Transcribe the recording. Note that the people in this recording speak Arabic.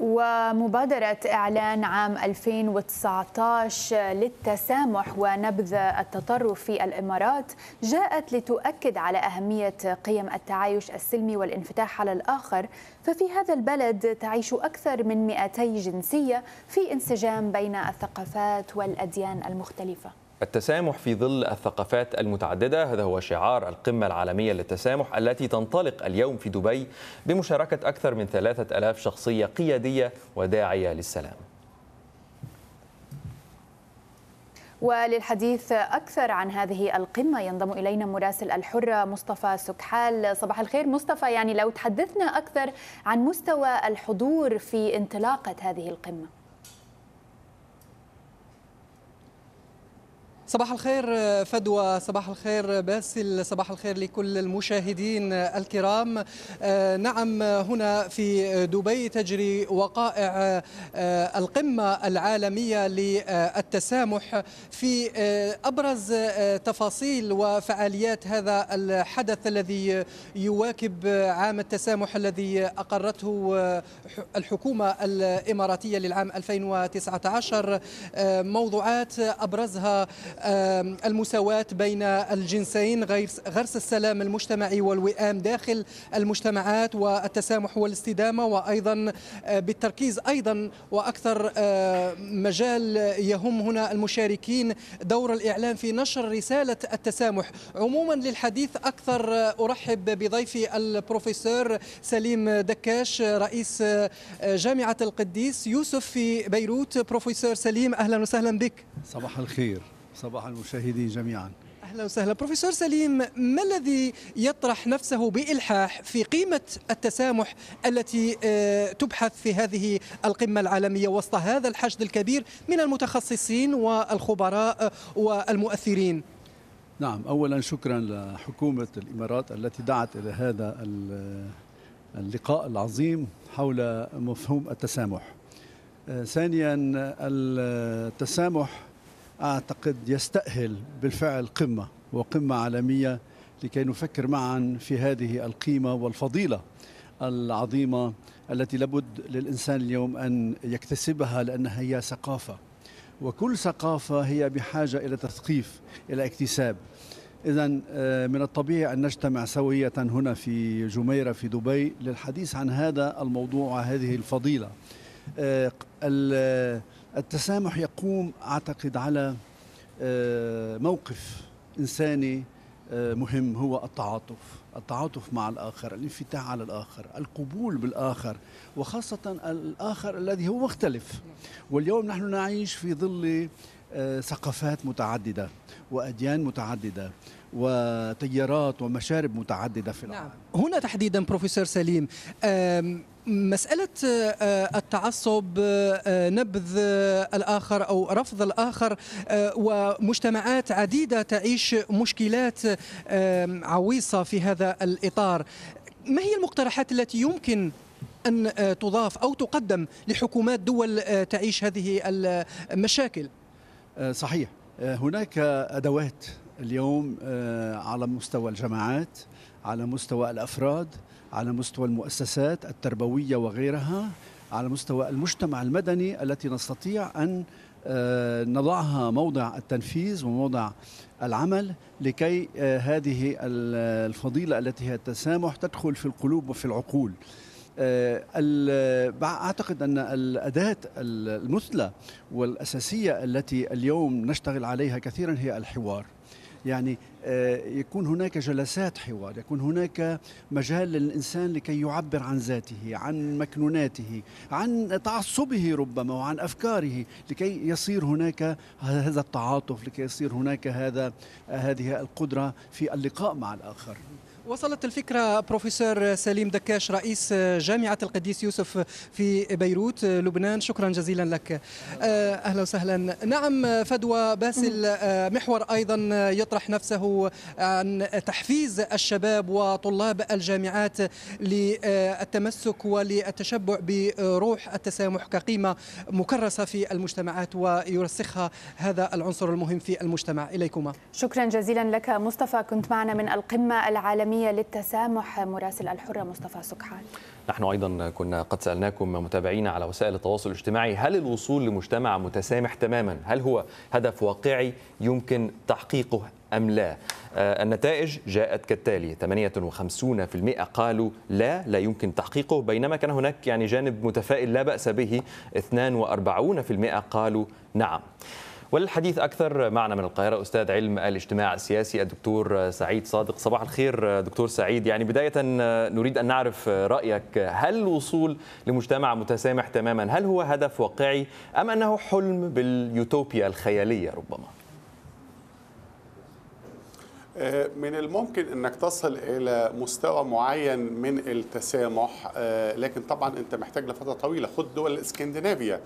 ومبادرة إعلان عام 2019 للتسامح ونبذ التطرف في الإمارات جاءت لتؤكد على أهمية قيم التعايش السلمي والانفتاح على الآخر ففي هذا البلد تعيش أكثر من 200 جنسية في انسجام بين الثقافات والأديان المختلفة التسامح في ظل الثقافات المتعددة هذا هو شعار القمة العالمية للتسامح التي تنطلق اليوم في دبي بمشاركة أكثر من ثلاثة ألاف شخصية قيادية وداعية للسلام وللحديث أكثر عن هذه القمة ينضم إلينا مراسل الحرة مصطفى سكحال صباح الخير مصطفى يعني لو تحدثنا أكثر عن مستوى الحضور في انطلاقة هذه القمة صباح الخير فدوى صباح الخير باسل صباح الخير لكل المشاهدين الكرام آه، نعم هنا في دبي تجري وقائع آه، القمة العالمية للتسامح في آه، أبرز تفاصيل وفعاليات هذا الحدث الذي يواكب عام التسامح الذي أقرته الحكومة الإماراتية للعام 2019 موضوعات أبرزها المساواة بين الجنسين غرس السلام المجتمعي والوئام داخل المجتمعات والتسامح والاستدامة وأيضا آه، بالتركيز أيضا وأكثر آه، مجال يهم هنا المشاركين دور الإعلام في نشر رسالة التسامح عموما للحديث أكثر آه، أرحب بضيفي البروفيسور سليم دكاش رئيس جامعة القديس يوسف في بيروت بروفيسور سليم أهلا وسهلا بك صباح الخير صباح المشاهدين جميعا اهلا وسهلا بروفيسور سليم ما الذي يطرح نفسه بالحاح في قيمه التسامح التي آه، تبحث في هذه القمه العالميه وسط هذا الحشد الكبير من المتخصصين والخبراء آه، والمؤثرين نعم اولا شكرا لحكومه الامارات التي دعت الى هذا آه، اللقاء العظيم حول مفهوم التسامح ثانيا التسامح أعتقد يستأهل بالفعل قمة وقمة عالمية لكي نفكر معا في هذه القيمة والفضيلة العظيمة التي لابد للإنسان اليوم أن يكتسبها لأنها هي ثقافة وكل ثقافة هي بحاجة إلى تثقيف إلى اكتساب إذا آه، من الطبيعي أن نجتمع سوية هنا في جميرة في دبي للحديث عن هذا الموضوع وهذه الفضيلة آه، التسامح يقوم اعتقد على آه، موقف انساني آه، مهم هو التعاطف التعاطف مع الآخر الانفتاح على الآخر القبول بالآخر وخاصة الآخر الذي هو مختلف واليوم نحن نعيش في ظل ثقافات متعددة وأديان متعددة وتيارات ومشارب متعددة في العالم نعم. هنا تحديدا بروفيسور سليم مسألة آه، التعصب آه، نبذ الآخر أو رفض الآخر آه، ومجتمعات عديدة تعيش مشكلات عويصة في هذا الإطار ما هي المقترحات التي يمكن أن تضاف أو تقدم لحكومات دول تعيش هذه المشاكل صحيح هناك أدوات اليوم على مستوى الجماعات على مستوى الأفراد على مستوى المؤسسات التربوية وغيرها على مستوى المجتمع المدني التي نستطيع أن آه، نضعها موضع التنفيذ وموضع العمل لكي آه، هذه الفضيلة التي هي التسامح تدخل في القلوب وفي العقول آه، أعتقد أن الأداة المثلى والأساسية التي اليوم نشتغل عليها كثيرا هي الحوار يعني آه، يكون هناك جلسات حوار يكون هناك مجال للإنسان لكي يعبر عن ذاته عن مكنوناته عن تعصبه ربما وعن أفكاره لكي يصير هناك هذا التعاطف لكي يصير هناك هذا هذه القدرة في اللقاء مع الآخر وصلت الفكرة بروفيسور سليم دكاش رئيس جامعة القديس يوسف في بيروت لبنان شكرا جزيلا لك آه، أهلا وسهلا نعم فدوى باسل آه، محور أيضا يطرح نفسه عن تحفيز الشباب وطلاب الجامعات للتمسك وللتشبع بروح التسامح كقيمة مكرسة في المجتمعات ويرسخها هذا العنصر المهم في المجتمع إليكما شكرا جزيلا لك مصطفى كنت معنا من القمة العالمية العالمية للتسامح مراسل الحرة مصطفى سكحان نحن أيضا كنا قد سألناكم متابعينا على وسائل التواصل الاجتماعي هل الوصول لمجتمع متسامح تماما هل هو هدف واقعي يمكن تحقيقه أم لا آه، النتائج جاءت كالتالي 58% قالوا لا لا يمكن تحقيقه بينما كان هناك يعني جانب متفائل لا بأس به 42% قالوا نعم وللحديث أكثر معنا من القاهرة أستاذ علم الاجتماع السياسي الدكتور سعيد صادق صباح الخير دكتور سعيد يعني بداية نريد أن نعرف رأيك هل الوصول لمجتمع متسامح تماما هل هو هدف واقعي أم أنه حلم باليوتوبيا الخيالية ربما؟ آه، من الممكن انك تصل الى مستوى معين من التسامح آه، لكن طبعا انت محتاج لفتره طويله خد دول اسكندنافيا